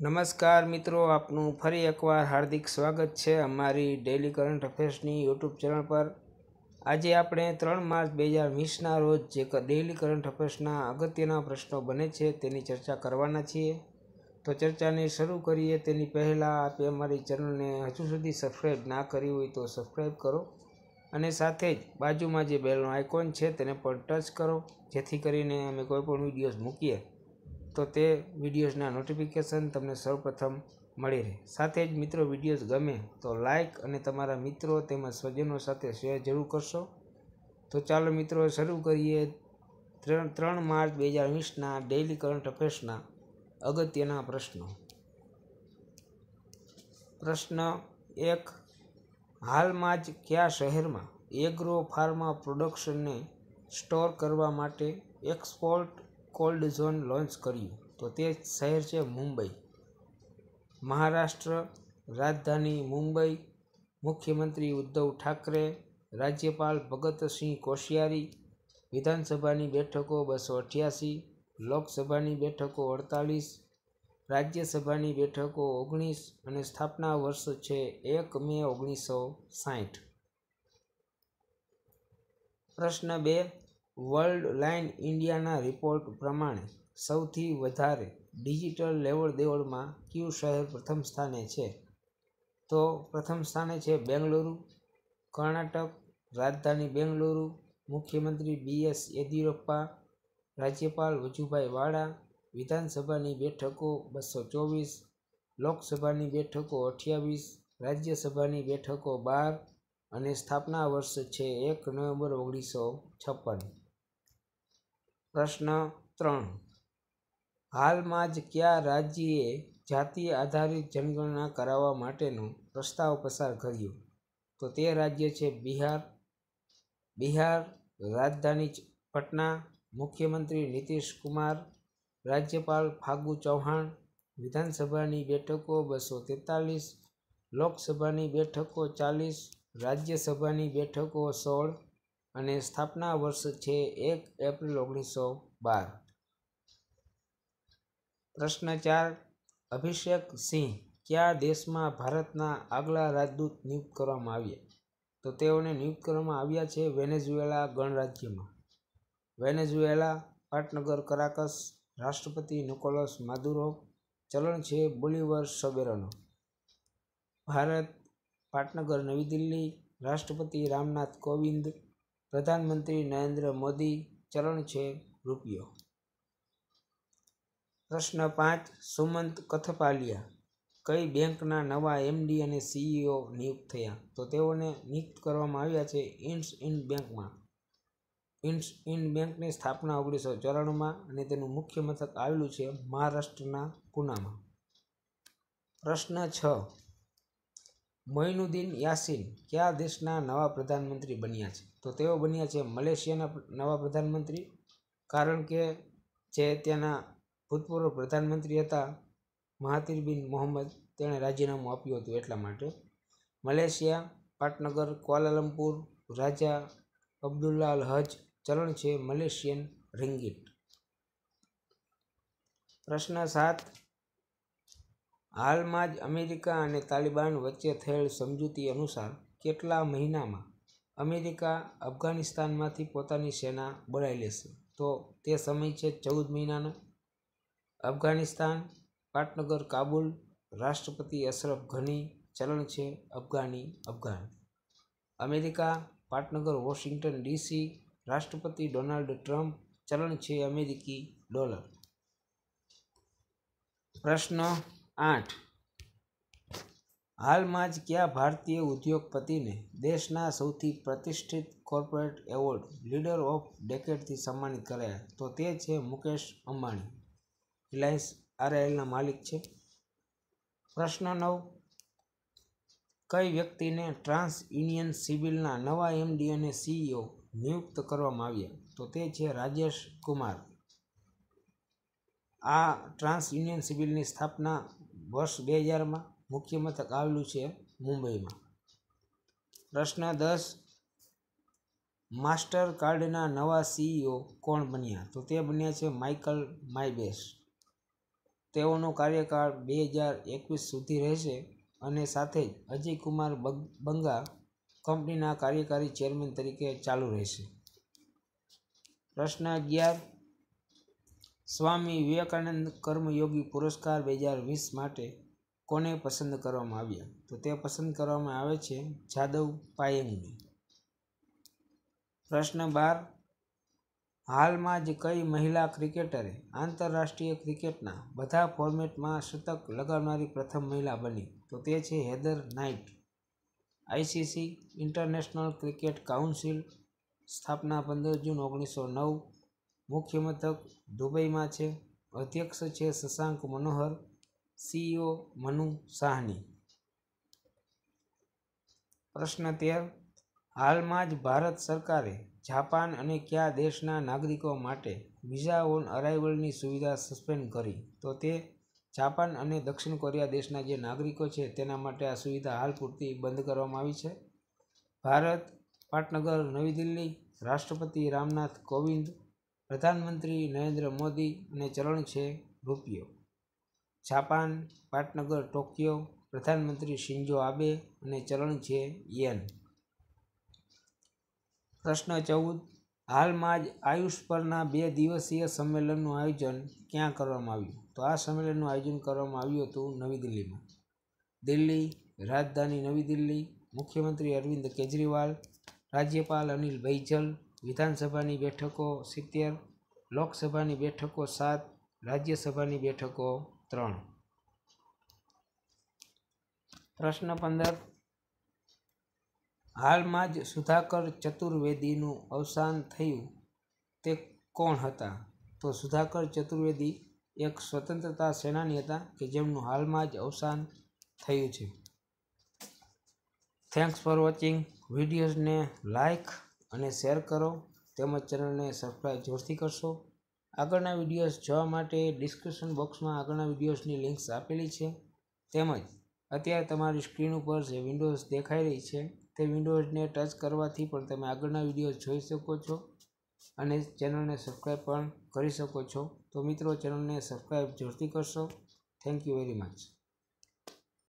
નમસ્કાર મિત્રો આપનું ફરી એકવાર હાર્દિક સ્વાગત છે અમારી ડેલી કરંટ અફેર્સની યુટ્યુબ ચેનલ પર આજે આપણે ત્રણ માર્ચ બે હજાર વીસના રોજ જે ડેલી કરંટ અફેર્સના અગત્યના પ્રશ્નો બને છે તેની ચર્ચા કરવાના છીએ તો ચર્ચાને શરૂ કરીએ તેની પહેલાં આપે અમારી ચેનલને હજુ સુધી સબસ્ક્રાઈબ ના કરી હોય તો સબસ્ક્રાઈબ કરો અને સાથે જ બાજુમાં જે બેલનો આઇકોન છે તેને પણ ટચ કરો જેથી કરીને અમે કોઈપણ વિડીયોઝ મૂકીએ તો તે વિડીયોઝના નોટિફિકેશન તમને સૌપ્રથમ મળી રહે સાથે જ મિત્રો વિડીયોઝ ગમે તો લાઇક અને તમારા મિત્રો તેમજ સ્વજનો સાથે શેર જરૂર કરશો તો ચાલો મિત્રો શરૂ કરીએ ત્રણ ત્રણ માર્ચ બે હજાર વીસના ડેઇલી કરંટ અફેર્સના અગત્યના પ્રશ્નો પ્રશ્ન એક હાલમાં જ કયા શહેરમાં એગ્રો ફાર્મા પ્રોડક્શનને સ્ટોર કરવા માટે એક્સપોર્ટ કોલ્ડ ઝોન લોન્ચ કર્યું તો તે શહેર છે મુંબઈ મહારાષ્ટ્ર રાજધાની મુંબઈ મુખ્યમંત્રી ઉદ્ધવ ઠાકરે રાજ્યપાલ ભગતસિંહ કોશિયારી વિધાનસભાની બેઠકો બસો અઠ્યાસી લોકસભાની બેઠકો અડતાલીસ રાજ્યસભાની બેઠકો ઓગણીસ અને સ્થાપના વર્ષ છે એક મે ઓગણીસો સાઠ પ્રશ્ન બે વર્લ્ડ લાઇન ઇન્ડિયાના રિપોર્ટ પ્રમાણે સૌથી વધારે ડિજિટલ લેવડ દેવડમાં કયું શહેર પ્રથમ સ્થાને છે તો પ્રથમ સ્થાને છે બેંગલુરુ કર્ણાટક રાજધાની બેંગલુરુ મુખ્યમંત્રી બી એસ યેદિયુરપ્પા રાજ્યપાલ વજુભાઈ વાળા વિધાનસભાની બેઠકો બસો ચોવીસ લોકસભાની બેઠકો અઠ્યાવીસ રાજ્યસભાની બેઠકો બાર અને સ્થાપના વર્ષ છે એક નવેમ્બર ઓગણીસો છપ્પન પ્રશ્ન ત્રણ હાલમાં જ કયા રાજ્યએ જાતિ આધારિત જનગણના કરાવવા માટેનો પ્રસ્તાવ પસાર કર્યો તો તે રાજ્ય છે બિહાર બિહાર રાજધાની પટના મુખ્યમંત્રી નીતિશ કુમાર રાજ્યપાલ ફાગુ ચૌહાણ વિધાનસભાની બેઠકો બસો તેતાલીસ લોકસભાની બેઠકો ચાલીસ રાજ્યસભાની બેઠકો સોળ અને સ્થાપના વર્ષ છે એક એપ્રિલ ઓગણીસો બાર પ્રશ્ન ચાર અભિષેક સિંહ કયા દેશમાં ભારતના આગલા રાજદૂત નિયુક્ત કરવામાં આવ્યા તો તેઓને નિયુક્ત કરવામાં આવ્યા છે વેનેઝુએલા ગણરાજ્યમાં વેનેઝુએલા પાટનગર કરાકસ રાષ્ટ્રપતિ નિકોલસ માદુરો ચલણ છે બોલિવર સબેરનો ભારત પાટનગર નવી દિલ્હી રાષ્ટ્રપતિ રામનાથ કોવિંદ પ્રધાનમંત્રી નરેન્દ્ર મોદી ચલણ છે રૂપિયો પ્રશ્ન પાંચ સુમંત કથપાલિયા કઈ બેંકના નવા એમડી અને સીઈઓ નિયુક્ત થયા તો તેઓને નિયુક્ત કરવામાં આવ્યા છે ઇન્ડ્સ ઇન્ડ બેંકમાં ઇન્સ ઇન્ડ બેંકની સ્થાપના ઓગણીસો ચોરાણુંમાં અને તેનું મુખ્ય મથક આવેલું છે મહારાષ્ટ્રના પુનામાં પ્રશ્ન છ મોઇનુદ્દીન યાસીન કયા દેશના નવા પ્રધાનમંત્રી બન્યા છે તો તેઓ બન્યા છે મલેશિયાના નવા પ્રધાનમંત્રી કારણ કે જે ત્યાંના ભૂતપૂર્વ પ્રધાનમંત્રી હતા મહાતિર બિન મોહમ્મદ તેણે રાજીનામું આપ્યું હતું એટલા માટે મલેશિયા પાટનગર ક્વાલાલંપુર રાજા અબ્દુલ્લા અલ હજ ચલણ છે મલેશિયન રિંગિટ પ્રશ્ન સાત હાલમાં જ અમેરિકા અને તાલિબાન વચ્ચે થયેલ સમજૂતી અનુસાર કેટલા મહિનામાં અમેરિકા અફઘાનિસ્તાનમાંથી પોતાની સેના બળાઈ લેશે તો તે સમય છે ચૌદ મહિનાનો અફઘાનિસ્તાન પાટનગર કાબુલ રાષ્ટ્રપતિ અશરફ ઘની ચલણ છે અફઘાની અફઘાન અમેરિકા પાટનગર વોશિંગ્ટન ડીસી રાષ્ટ્રપતિ ડોનાલ્ડ ટ્રમ્પ ચલણ છે અમેરિકી ડોલર પ્રશ્ન આઠ હાલમાં જ કયા ભારતીય ઉદ્યોગપતિને દેશના સૌથી પ્રતિષ્ઠિત કોર્પોરેટ એવોર્ડ લીડર ઓફ ડેકેટથી સન્માનિત કરાયા તો તે છે મુકેશ અંબાણી રિલાયન્સ આરઆઈએલના માલિક છે પ્રશ્ન નવ કઈ વ્યક્તિને ટ્રાન્સ યુનિયન સિવિલના નવા એમડી અને સીઈઓ નિયુક્ત કરવામાં આવ્યા તો તે છે રાજેશ કુમાર આ ટ્રાન્સ યુનિયન સિવિલની સ્થાપના વર્ષ બે હજારમાં મુખ્ય મથક આવેલું છે મુંબઈમાં પ્રશ્ન દસ માસ્ટર કાર્ડના નવા સીઈઓ કોણ બન્યા તો તે બન્યા છે માઇકલ માઇબેસ તેઓનો કાર્યકાળ બે હજાર એકવીસ સુધી રહેશે અને સાથે જ અજય કુમાર બંગા કંપનીના કાર્યકારી ચેરમેન તરીકે ચાલુ રહેશે પ્રશ્ન અગિયાર સ્વામી વિવેકાનંદ કર્મયોગી પુરસ્કાર બે હજાર વીસ માટે કોને પસંદ કરવામાં આવ્યા તો તે પસંદ કરવામાં આવે છે જાદવ પાયંગને પ્રશ્ન બાર હાલમાં જ કઈ મહિલા ક્રિકેટરે આંતરરાષ્ટ્રીય ક્રિકેટના બધા ફોર્મેટમાં શતક લગાવનારી પ્રથમ મહિલા બની તો તે છે Heather Knight ICC international cricket council સ્થાપના પંદર જૂન ઓગણીસો નવ મુખ્ય મથક દુબઈમાં છે અધ્યક્ષ છે શશાંક મનોહર સીઈઓ મનુ સાહની પ્રશ્ન તેર હાલમાં જ ભારત સરકારે જાપાન અને કયા દેશના નાગરિકો માટે વિઝા ઓન અરાઇવલની સુવિધા સસ્પેન્ડ કરી તો તે જાપાન અને દક્ષિણ કોરિયા દેશના જે નાગરિકો છે તેના માટે આ સુવિધા હાલ પૂરતી બંધ કરવામાં આવી છે ભારત પાટનગર નવી દિલ્હી રાષ્ટ્રપતિ રામનાથ કોવિંદ પ્રધાનમંત્રી નરેન્દ્ર મોદીને ચલણ છે રૂપિયો જાપાન પાટનગર ટોક્યો પ્રધાનમંત્રી શિંજો આબે અને ચલણ છે યેન પ્રશ્ન ચૌદ હાલમાં જ આયુષ પરના બે દિવસીય સંમેલનનું આયોજન ક્યાં કરવામાં આવ્યું તો આ સંમેલનનું આયોજન કરવામાં આવ્યું હતું નવી દિલ્હીમાં દિલ્હી રાજધાની નવી દિલ્હી મુખ્યમંત્રી અરવિંદ કેજરીવાલ રાજ્યપાલ અનિલ બૈજલ વિધાનસભાની બેઠકો સિત્તેર લોકસભાની બેઠકો સાત રાજ્યસભાની બેઠકો ત્રણ પ્રશ્ન પંદર હાલમાં જ સુધાકર ચતુર્વેદીનું અવસાન થયું તે કોણ હતા તો સુધાકર ચતુર્વેદી એક સ્વતંત્રતા સેનાની હતા કે જેમનું હાલમાં જ અવસાન થયું છે થેન્ક્સ ફોર વોચિંગ વિડીયોઝને લાઇક અને શેર કરો તેમજ ચેનલને સબસ્ક્રાઈબ જોરથી કરશો આગળના વિડીયોઝ જોવા માટે ડિસ્ક્રિપ્શન બોક્સમાં આગળના વિડીયોઝની લિંક્સ આપેલી છે તેમજ અત્યારે તમારી સ્ક્રીન ઉપર જે વિન્ડોઝ દેખાઈ રહી છે તે વિન્ડોઝને ટચ કરવાથી પણ તમે આગળના વિડીયોઝ જોઈ શકો છો અને ચેનલને સબસ્ક્રાઈબ પણ કરી શકો છો તો મિત્રો ચેનલને સબસ્ક્રાઈબ જોરથી કરશો થેન્ક યુ વેરી મચ